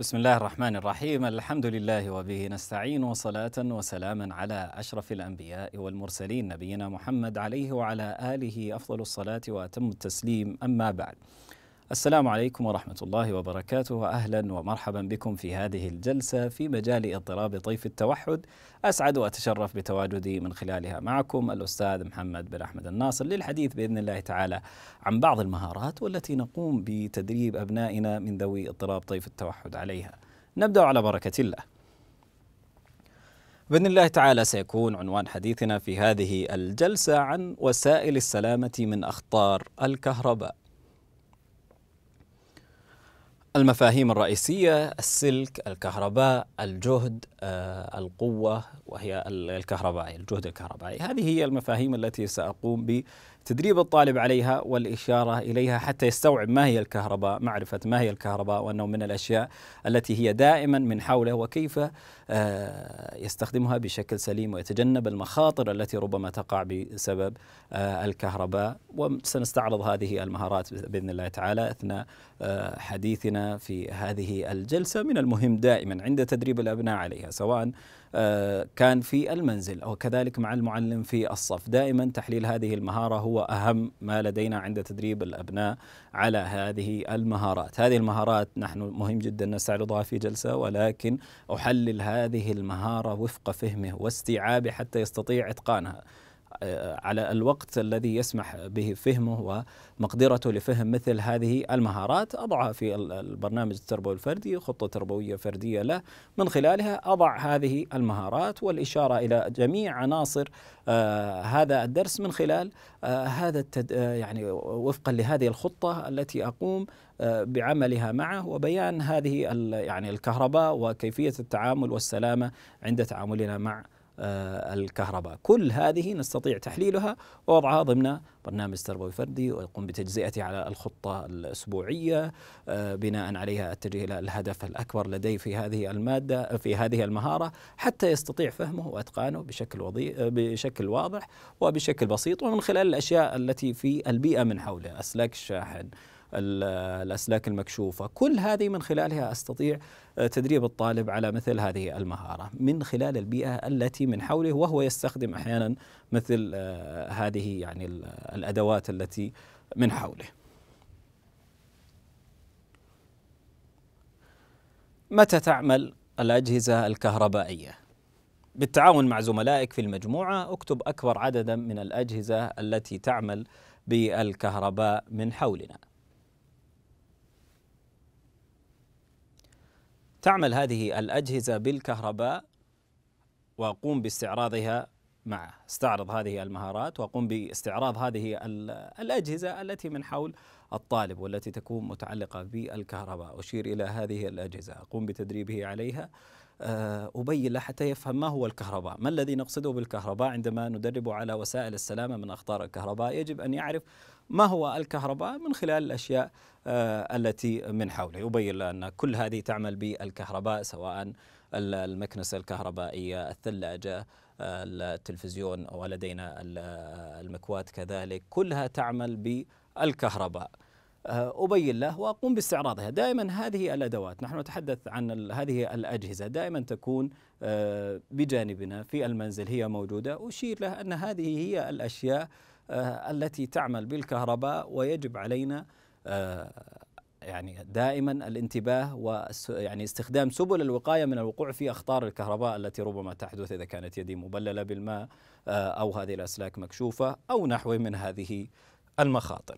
بسم الله الرحمن الرحيم الحمد لله وبه نستعين وصلاة وسلاما على أشرف الأنبياء والمرسلين نبينا محمد عليه وعلى آله أفضل الصلاة وأتم التسليم أما بعد السلام عليكم ورحمة الله وبركاته وأهلا ومرحبا بكم في هذه الجلسة في مجال اضطراب طيف التوحد أسعد وأتشرف بتواجدي من خلالها معكم الأستاذ محمد بن أحمد الناصر للحديث بإذن الله تعالى عن بعض المهارات والتي نقوم بتدريب أبنائنا من ذوي اضطراب طيف التوحد عليها نبدأ على بركة الله باذن الله تعالى سيكون عنوان حديثنا في هذه الجلسه عن وسائل السلامه من اخطار الكهرباء. المفاهيم الرئيسية السلك الكهرباء الجهد آه، القوة وهي الكهربائي الجهد الكهربائي هذه هي المفاهيم التي سأقوم تدريب الطالب عليها والإشارة إليها حتى يستوعب ما هي الكهرباء معرفة ما هي الكهرباء وأنه من الأشياء التي هي دائما من حوله وكيف آه، يستخدمها بشكل سليم ويتجنب المخاطر التي ربما تقع بسبب آه، الكهرباء وسنستعرض هذه المهارات بإذن الله تعالى أثناء آه، حديثنا في هذه الجلسة من المهم دائما عند تدريب الأبناء عليها سواء آه، كان في المنزل أو كذلك مع المعلم في الصف دائما تحليل هذه المهارة هو أهم ما لدينا عند تدريب الأبناء على هذه المهارات هذه المهارات نحن مهم جدا نستعرضها في جلسة ولكن أحلل هذه المهارة وفق فهمه واستيعابه حتى يستطيع إتقانها على الوقت الذي يسمح به فهمه ومقدرته لفهم مثل هذه المهارات أضعها في البرنامج التربوي الفردي خطة تربوية فردية له من خلالها أضع هذه المهارات والإشارة إلى جميع عناصر آه، هذا الدرس من خلال آه، هذا التد... آه، يعني وفقا لهذه الخطة التي أقوم بعملها معه وبيان هذه يعني الكهرباء وكيفية التعامل والسلامة عند تعاملنا مع آه، الكهرباء كل هذه نستطيع تحليلها ووضعها ضمن برنامج تربوي فردي ويقوم بتجزئته على الخطة الأسبوعية آه، بناء عليها أتجه إلى الهدف الأكبر لدي في هذه المادة في هذه المهارة حتى يستطيع فهمه وإتقانه بشكل وضي بشكل واضح وبشكل بسيط ومن خلال الأشياء التي في البيئة من حوله أسلاك الشاحن الأسلاك المكشوفة كل هذه من خلالها أستطيع تدريب الطالب على مثل هذه المهارة من خلال البيئة التي من حوله وهو يستخدم أحيانا مثل آه، هذه يعني الأدوات التي من حوله متى تعمل الأجهزة الكهربائية؟ بالتعاون مع زملائك في المجموعة اكتب أكبر عددا من الأجهزة التي تعمل بالكهرباء من حولنا تعمل هذه الأجهزة بالكهرباء وأقوم باستعراضها معه استعرض هذه المهارات وقم باستعراض هذه الأجهزة التي من حول الطالب والتي تكون متعلقة بالكهرباء أشير إلى هذه الأجهزة أقوم بتدريبه عليها آه، أبين له حتى يفهم ما هو الكهرباء ما الذي نقصده بالكهرباء عندما ندرب على وسائل السلامة من أخطار الكهرباء يجب أن يعرف ما هو الكهرباء من خلال الأشياء آه، التي من حوله أبين له أن كل هذه تعمل بالكهرباء سواء المكنسة الكهربائية الثلاجة التلفزيون ولدينا المكوات كذلك كلها تعمل بالكهرباء آه، أبين له وأقوم باستعراضها دائما هذه الأدوات نحن نتحدث عن هذه الأجهزة دائما تكون آه، بجانبنا في المنزل هي موجودة أشير له أن هذه هي الأشياء آه، التي تعمل بالكهرباء ويجب علينا يعني دائما الانتباه و يعني استخدام سبل الوقايه من الوقوع في اخطار الكهرباء التي ربما تحدث اذا كانت يدي مبلله بالماء او هذه الاسلاك مكشوفه او نحو من هذه المخاطر.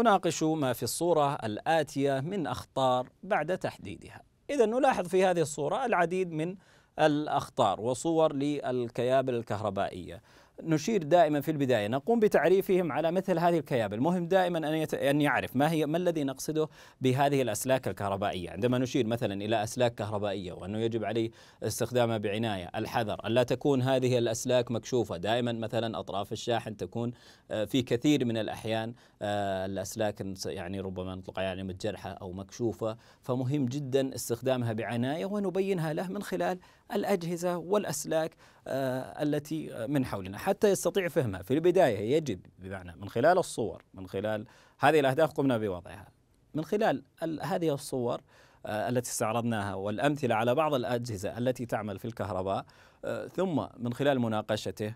أناقش ما في الصورة الآتية من أخطار بعد تحديدها إذا نلاحظ في هذه الصورة العديد من الأخطار وصور للكيابل الكهربائية نشير دائما في البداية نقوم بتعريفهم على مثل هذه الكيابل المهم دائما أن, يت... أن يعرف ما هي ما الذي نقصده بهذه الأسلاك الكهربائية عندما نشير مثلا إلى أسلاك كهربائية وأنه يجب عليه استخدامها بعناية الحذر ألا تكون هذه الأسلاك مكشوفة دائما مثلا أطراف الشاحن تكون آه، في كثير من الأحيان آه، الأسلاك يعني ربما نطلق يعني متجرحة أو مكشوفة فمهم جدا استخدامها بعناية ونبينها له من خلال الأجهزة والأسلاك آه، التي من حولنا حتى يستطيع فهمها في البداية يجب بمعنى من خلال الصور من خلال هذه الأهداف قمنا بوضعها من خلال هذه الصور آه، التي استعرضناها والأمثلة على بعض الأجهزة التي تعمل في الكهرباء آه، ثم من خلال مناقشته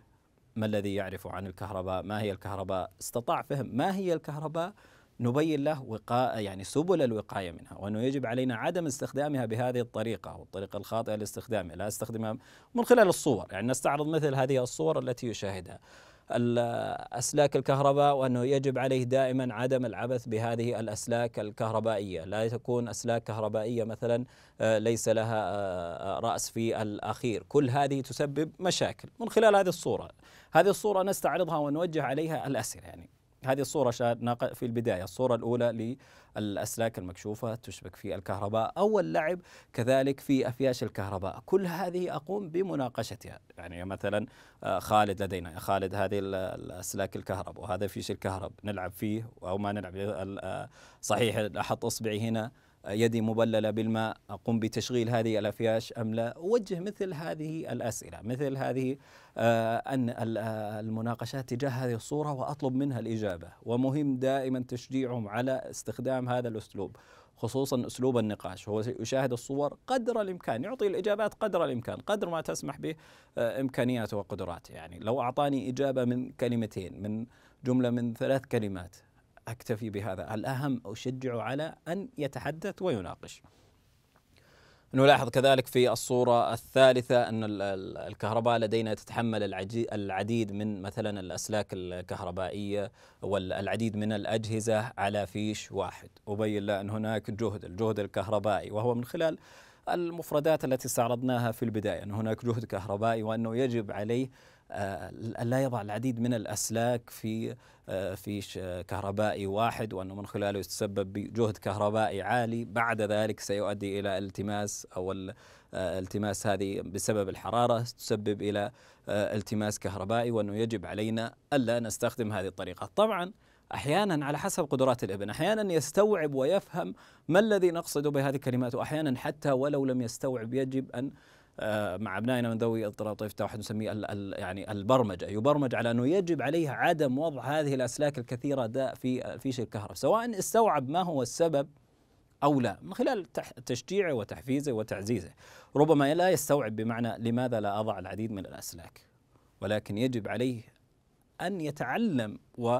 ما الذي يعرف عن الكهرباء ما هي الكهرباء استطاع فهم ما هي الكهرباء نبين له وقاء يعني سبل الوقاية منها وأنه يجب علينا عدم استخدامها بهذه الطريقة والطريقة الخاطئة لاستخدامها لا استخدمها من خلال الصور يعني نستعرض مثل هذه الصور التي يشاهدها الأسلاك الكهرباء وأنه يجب عليه دائما عدم العبث بهذه الأسلاك الكهربائية لا تكون أسلاك كهربائية مثلا آه، ليس لها آه، آه، رأس في الأخير كل هذه تسبب مشاكل من خلال هذه الصورة هذه الصورة نستعرضها ونوجه عليها الأسئلة يعني هذه الصورة في البداية الصورة الأولى للأسلاك المكشوفة تشبك في الكهرباء أو اللعب كذلك في أفياش الكهرباء كل هذه أقوم بمناقشتها يعني مثلا آه، خالد لدينا خالد هذه الأسلاك الكهرباء وهذا فيش الكهرباء نلعب فيه أو ما نلعب آه، صحيح أحط إصبعي هنا يدي مبللة بالماء أقوم بتشغيل هذه الأفياش أم لا أوجه مثل هذه الأسئلة مثل هذه آه، أن آه، المناقشات تجاه هذه الصورة وأطلب منها الإجابة ومهم دائما تشجيعهم على استخدام هذا الأسلوب خصوصا اسلوب النقاش هو يشاهد الصور قدر الامكان يعطي الاجابات قدر الامكان قدر ما تسمح به آه، امكانياته وقدراته يعني لو اعطاني اجابه من كلمتين من جمله من ثلاث كلمات أكتفي بهذا الأهم أشجع على أن يتحدث ويناقش نلاحظ كذلك في الصورة الثالثة أن الكهرباء لدينا تتحمل العديد من مثلا الأسلاك الكهربائية والعديد من الأجهزة على فيش واحد أبين أن هناك جهد الجهد الكهربائي وهو من خلال المفردات التي استعرضناها في البداية أن هناك جهد كهربائي وأنه يجب عليه آه، لا يضع العديد من الأسلاك في آه، في كهربائي واحد وأنه من خلاله يتسبب بجهد كهربائي عالي بعد ذلك سيؤدي إلى التماس أو آه، التماس هذه بسبب الحرارة تسبب إلى التماس كهربائي وأنه يجب علينا ألا نستخدم هذه الطريقة طبعا احيانا على حسب قدرات الابن احيانا يستوعب ويفهم ما الذي نقصده بهذه الكلمات واحيانا حتى ولو لم يستوعب يجب ان آه، مع ابنائنا من ذوي اضطراب طيف التوحد نسميه يعني البرمجه يبرمج على انه يجب عليه عدم وضع هذه الاسلاك الكثيره داء في فيش الكهرباء سواء استوعب ما هو السبب او لا من خلال تشجيعه وتحفيزه وتعزيزه ربما لا يستوعب بمعنى لماذا لا اضع العديد من الاسلاك ولكن يجب عليه ان يتعلم و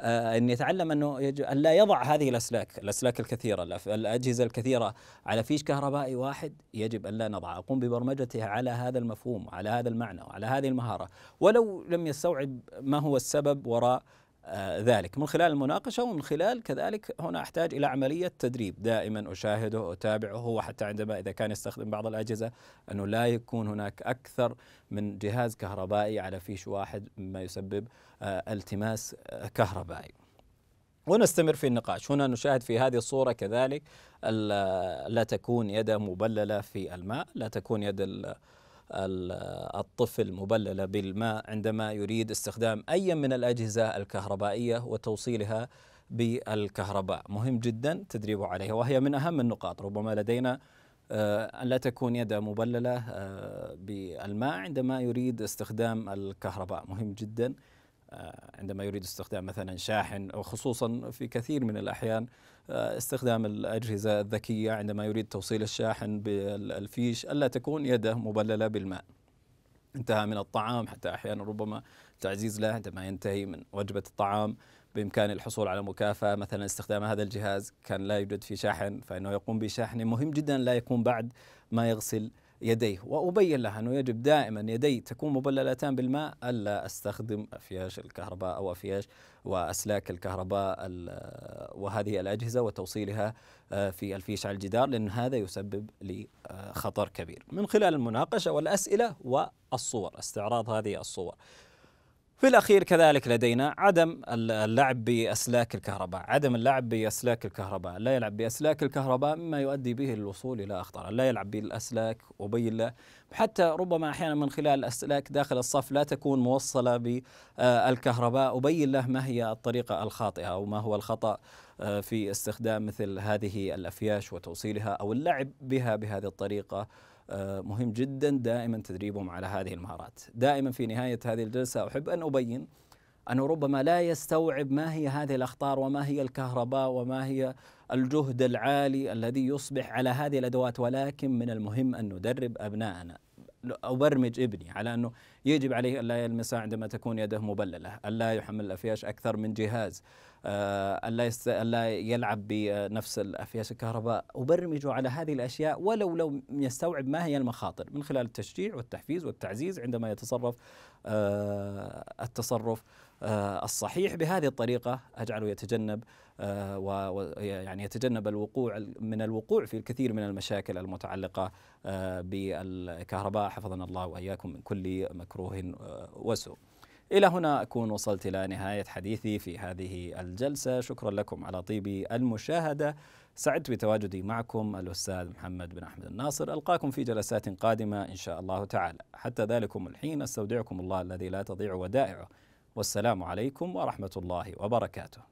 آه، أن يتعلم أنه يجب أن لا يضع هذه الأسلاك الأسلاك الكثيرة الأجهزة الكثيرة على فيش كهربائي واحد يجب أن لا نضع أقوم ببرمجتها على هذا المفهوم على هذا المعنى وعلى هذه المهارة ولو لم يستوعب ما هو السبب وراء آه، ذلك من خلال المناقشة ومن خلال كذلك هنا أحتاج إلى عملية تدريب دائما أشاهده أتابعه وحتى عندما إذا كان يستخدم بعض الأجهزة أنه لا يكون هناك أكثر من جهاز كهربائي على فيش واحد مما يسبب آه، التماس آه، كهربائي ونستمر في النقاش هنا نشاهد في هذه الصورة كذلك لا تكون يد مبللة في الماء لا تكون يد الطفل مبلله بالماء عندما يريد استخدام اي من الاجهزه الكهربائيه وتوصيلها بالكهرباء مهم جدا تدريبه عليها وهي من أهم النقاط ربما لدينا آه، أن لا تكون يده مبللة آه، بالماء عندما يريد استخدام الكهرباء مهم جدا آه، عندما يريد استخدام مثلا شاحن وخصوصا في كثير من الأحيان آه، استخدام الأجهزة الذكية عندما يريد توصيل الشاحن بالفيش ألا تكون يده مبللة بالماء انتهى من الطعام حتى أحيانا ربما تعزيز له عندما ينتهي من وجبة الطعام بإمكان الحصول على مكافأة مثلا استخدام هذا الجهاز كان لا يوجد في شاحن فإنه يقوم بشحن مهم جدا لا يكون بعد ما يغسل يديه وأبين لها أنه يجب دائما يدي تكون مبللتان بالماء ألا أستخدم أفياش الكهرباء أو أفياش وأسلاك الكهرباء وهذه الأجهزة وتوصيلها آه، في الفيش على الجدار لأن هذا يسبب لي آه، خطر كبير من خلال المناقشة والأسئلة والصور استعراض هذه الصور في الأخير كذلك لدينا عدم اللعب بأسلاك الكهرباء عدم اللعب بأسلاك الكهرباء لا يلعب بأسلاك الكهرباء مما يؤدي به الوصول إلى أخطر لا يلعب بالأسلاك وبيلا حتى ربما أحيانا من خلال الأسلاك داخل الصف لا تكون موصلة بالكهرباء أبين له ما هي الطريقة الخاطئة أو ما هو الخطأ آه، في استخدام مثل هذه الأفياش وتوصيلها أو اللعب بها بهذه الطريقة آه، مهم جدا دائما تدريبهم على هذه المهارات دائما في نهاية هذه الجلسة أحب أن أبين أنه ربما لا يستوعب ما هي هذه الأخطار وما هي الكهرباء وما هي الجهد العالي الذي يصبح على هذه الأدوات ولكن من المهم أن ندرب أبناءنا أبرمج ابني على أنه يجب عليه ألا يلمسها عندما تكون يده مبللة ألا يحمل الأفياش أكثر من جهاز ألا, آه، يست... ألا يلعب بنفس الأفياش الكهرباء أبرمجه على هذه الأشياء ولو لو يستوعب ما هي المخاطر من خلال التشجيع والتحفيز والتعزيز عندما يتصرف آه، التصرف آه، الصحيح بهذه الطريقة أجعله يتجنب ويعني يتجنب الوقوع من الوقوع في الكثير من المشاكل المتعلقة آه، بالكهرباء حفظنا الله وإياكم من كل مكروه آه، وسوء إلى هنا أكون وصلت إلى نهاية حديثي في هذه الجلسة شكرا لكم على طيب المشاهدة سعدت بتواجدي معكم الأستاذ محمد بن أحمد الناصر ألقاكم في جلسات قادمة إن شاء الله تعالى حتى ذلكم الحين أستودعكم الله الذي لا تضيع ودائعه والسلام عليكم ورحمة الله وبركاته